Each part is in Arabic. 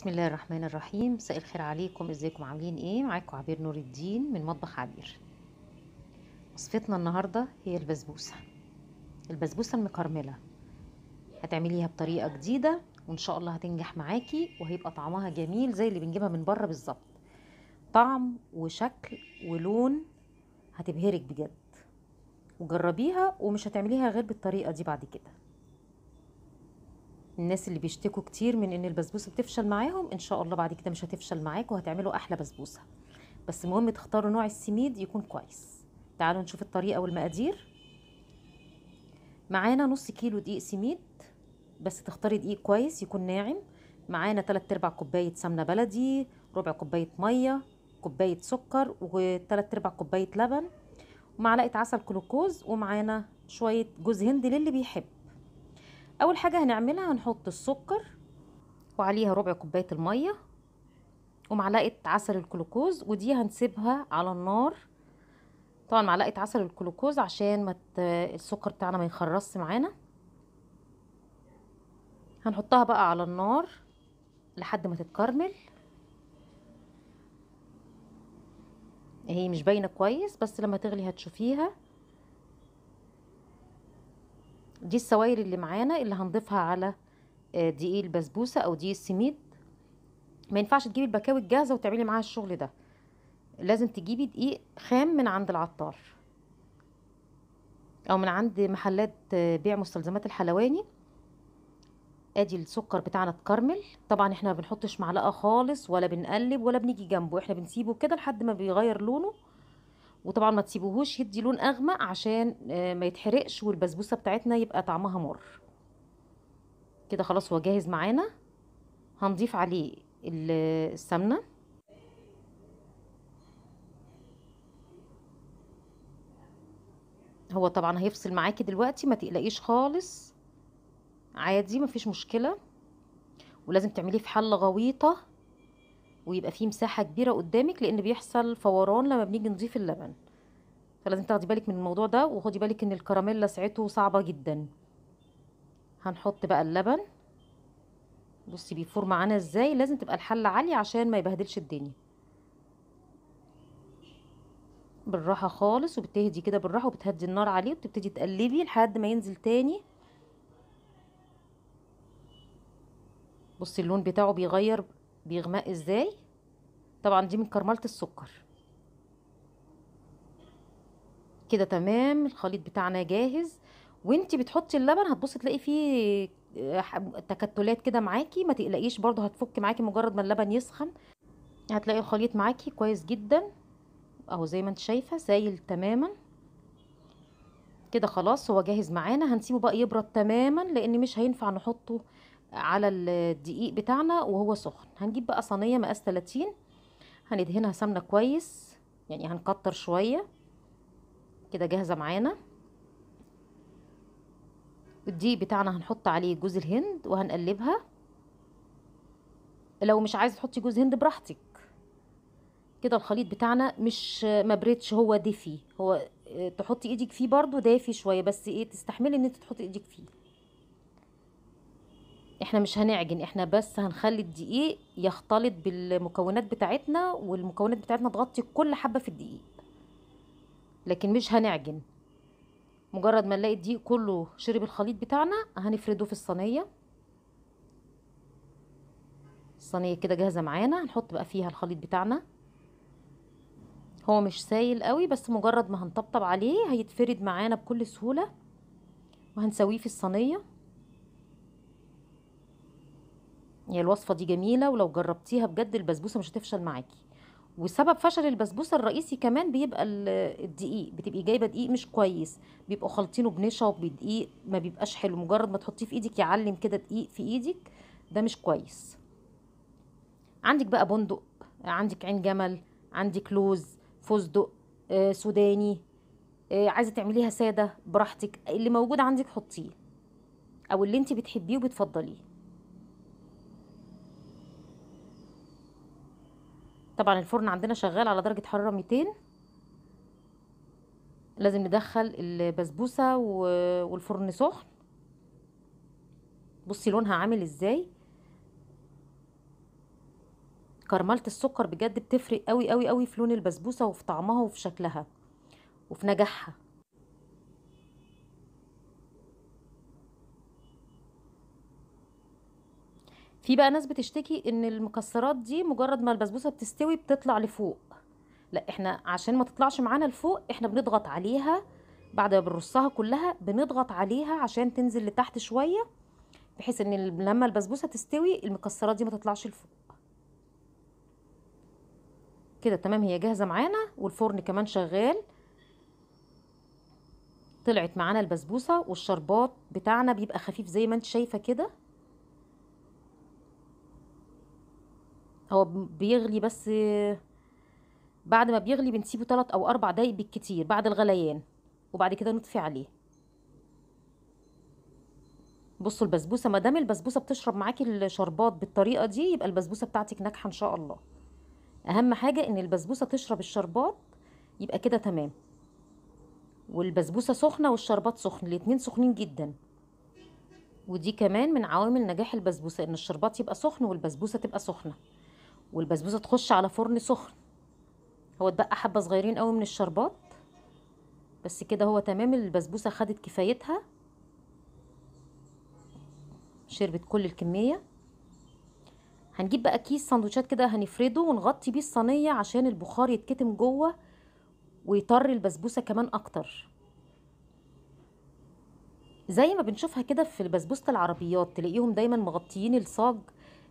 بسم الله الرحمن الرحيم مساء الخير عليكم ازيكم عاملين ايه معاكم عبير نور الدين من مطبخ عبير وصفتنا النهارده هي البسبوسه البسبوسه المكرمله هتعمليها بطريقه جديده وان شاء الله هتنجح معاكي وهيبقى طعمها جميل زي اللي بنجيبها من بره بالظبط طعم وشكل ولون هتبهرك بجد وجربيها ومش هتعمليها غير بالطريقه دي بعد كده الناس اللي بيشتكوا كتير من ان البسبوسه بتفشل معاهم ان شاء الله بعد كده مش هتفشل معاك وهتعملوا احلى بسبوسه بس المهم تختاروا نوع السميد يكون كويس تعالوا نشوف الطريقه والمقادير معانا نص كيلو دقيق سميد بس تختاري دقيق كويس يكون ناعم معانا 3 ارباع كوبايه سمنه بلدي ربع كوبايه ميه كوبايه سكر و3 ارباع كوبايه لبن ومعلقه عسل كلوكوز ومعانا شويه جوز هند للي بيحب اول حاجه هنعملها هنحط السكر وعليها ربع كوبايه الميه ومعلقه عسل الجلوكوز ودي هنسيبها على النار طبعا معلقه عسل الجلوكوز عشان ما السكر بتاعنا ما يخرصش معانا هنحطها بقى على النار لحد ما تتكرمل هي مش باينه كويس بس لما تغلي هتشوفيها دي السوائل اللي معانا اللي هنضيفها على آه، دقيق البسبوسه او دقيق السميد ما ينفعش تجيبي البكاوي الجاهزه وتعملي معاها الشغل ده لازم تجيبي دقيق خام من عند العطار او من عند محلات آه، بيع مستلزمات الحلواني ادي السكر بتاعنا اتكرمل طبعا احنا ما بنحطش معلقه خالص ولا بنقلب ولا بنيجي جنبه احنا بنسيبه كده لحد ما بيغير لونه وطبعا ما تسيبوهوش يدي لون اغمق عشان آه، ما يتحرقش والبسبوسه بتاعتنا يبقى طعمها مر كده خلاص هو جاهز معانا هنضيف عليه السمنه هو طبعا هيفصل معاكي دلوقتي ما تقلقيش خالص عادي مفيش مشكله ولازم تعمليه في حله غويطه ويبقى فيه مساحة كبيرة قدامك لان بيحصل فوران لما بنيجي نضيف اللبن فلازم تاخدي بالك من الموضوع ده وخدي بالك ان الكراميل لسعته صعبة جدا هنحط بقى اللبن بصي بيفور معانا ازاي لازم تبقى الحلة عالية عشان ما يبهدلش الدنيا بالراحة خالص وبتهدي كده بالراحة وبتهدي النار عليه وبتبتدي تقلبي لحد ما ينزل تاني بصي اللون بتاعه بيغير بيغمق ازاي طبعا دي من كرمله السكر كده تمام الخليط بتاعنا جاهز وانتي بتحطي اللبن هتبصي تلاقي فيه آه، تكتلات كده معاكي ما تقلقيش برضو هتفك معاكي مجرد ما اللبن يسخن هتلاقي الخليط معاكي كويس جدا اهو زي ما انت شايفه سايل تماما كده خلاص هو جاهز معانا هنسيبه بقى يبرد تماما لان مش هينفع نحطه على الدقيق بتاعنا وهو سخن هنجيب بقى صينيه مقاس 30 هندهنها سمنه كويس يعني هنكتر شويه كده جاهزه معانا الدقيق بتاعنا هنحط عليه جوز الهند وهنقلبها لو مش عايزه تحطي جوز هند براحتك كده الخليط بتاعنا مش مبردش هو دافي هو آه، تحطي ايدك فيه برضو دافي شويه بس ايه تستحملي ان انت تحطي ايدك فيه احنا مش هنعجن احنا بس هنخلي الدقيق يختلط بالمكونات بتاعتنا والمكونات بتاعتنا تغطي كل حبة في الدقيق لكن مش هنعجن مجرد ما نلاقي الدقيق كله شرب الخليط بتاعنا هنفرده في الصينية الصينية كده جاهزة معانا هنحط بقى فيها الخليط بتاعنا هو مش سايل قوي بس مجرد ما هنطبطب عليه هيتفرد معانا بكل سهولة وهنسويه في الصينية هي يعني الوصفه دي جميله ولو جربتيها بجد البسبوسه مش هتفشل معاكي وسبب فشل البسبوسه الرئيسي كمان بيبقى الدقيق بتبقي جايبه دقيق مش كويس بيبقوا خالطينه بنشا وبدقيق ما بيبقاش حلو مجرد ما تحطيه في ايدك يعلم كده دقيق في ايدك ده مش كويس عندك بقى بندق عندك عين جمل عندك لوز فستق آه، سوداني آه، عايزه تعمليها ساده براحتك اللي موجود عندك حطيه او اللي انت بتحبيه وبتفضليه طبعا الفرن عندنا شغال على درجة حرارة 200 لازم ندخل البسبوسة والفرن سخن بصي لونها عامل ازاي كرملة السكر بجد بتفرق قوي قوي قوي في لون البسبوسة وفي طعمها وفي شكلها وفي نجاحها في بقى ناس بتشتكي ان المكسرات دي مجرد ما البسبوسه بتستوي بتطلع لفوق لا احنا عشان ما تطلعش معانا لفوق احنا بنضغط عليها بعد ما بنرصها كلها بنضغط عليها عشان تنزل لتحت شويه بحيث ان لما البسبوسه تستوي المكسرات دي ما تطلعش لفوق كده تمام هي جاهزه معانا والفرن كمان شغال طلعت معانا البسبوسه والشربات بتاعنا بيبقى خفيف زي ما انت شايفه كده هو بيغلي بس بعد ما بيغلي بنسيبه تلات او اربع دقايق بالكتير بعد الغليان وبعد كده نطفي عليه بصوا البسبوسه ما دام البسبوسه بتشرب معاكي الشربات بالطريقه دي يبقى البسبوسه بتاعتك ناجحه ان شاء الله اهم حاجه ان البسبوسه تشرب الشربات يبقى كده تمام والبسبوسه سخنه والشربات سخن الاتنين سخنين جدا ودي كمان من عوامل نجاح البسبوسه ان الشربات يبقى سخن والبسبوسه تبقى سخنه والبسبوسه تخش على فرن سخن هو اتبقى حبه صغيرين قوي من الشربات بس كده هو تمام البسبوسه خدت كفايتها شربت كل الكميه هنجيب بقى كيس سندوتشات كده هنفرده ونغطي بيه الصينيه عشان البخار يتكتم جوه ويطر البسبوسه كمان اكتر زي ما بنشوفها كده في بسبوسه العربيات تلاقيهم دايما مغطيين الصاج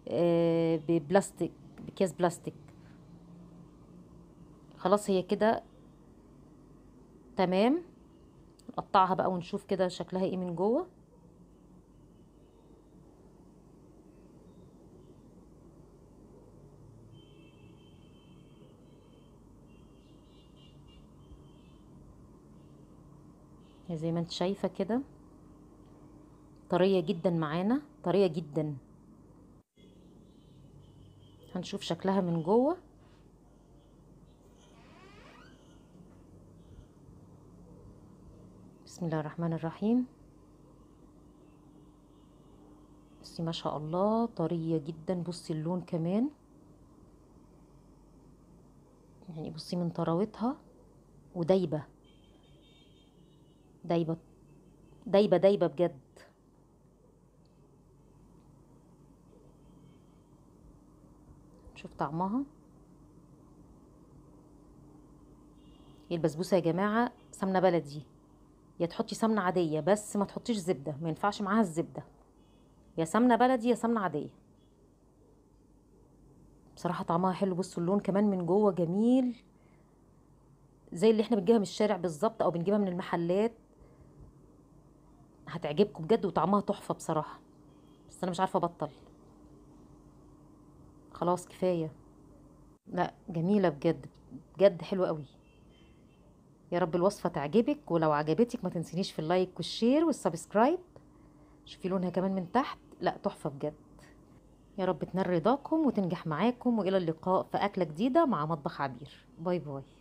آه، ببلاستيك بكيس بلاستيك خلاص هي كده تمام نقطعها بقى ونشوف كده شكلها ايه من جوه زي ما انت شايفه كده طريه جدا معانا طريه جدا هنشوف شكلها من جوه بسم الله الرحمن الرحيم بصي ما شاء الله طريه جدا بصي اللون كمان يعني بصي من طراوتها ودايبه دايبه دايبه دايبه بجد شوف طعمها البسبوسه يا جماعه سمنه بلدي يا تحطي سمنه عاديه بس ما تحطيش زبده ما ينفعش معاها الزبده يا سمنه بلدي يا سمنه عاديه بصراحه طعمها حلو بصوا اللون كمان من جوه جميل زي اللي احنا بنجيبها من الشارع بالظبط او بنجيبها من المحلات هتعجبكم بجد وطعمها تحفه بصراحه بس انا مش عارفه ابطل خلاص كفايه لا جميله بجد بجد حلوه قوي يا رب الوصفه تعجبك ولو عجبتك ما تنسينيش في اللايك والشير والسبسكرايب شوفي لونها كمان من تحت لا تحفه بجد يا رب تنال رضاكم وتنجح معاكم والى اللقاء في اكله جديده مع مطبخ عبير باي باي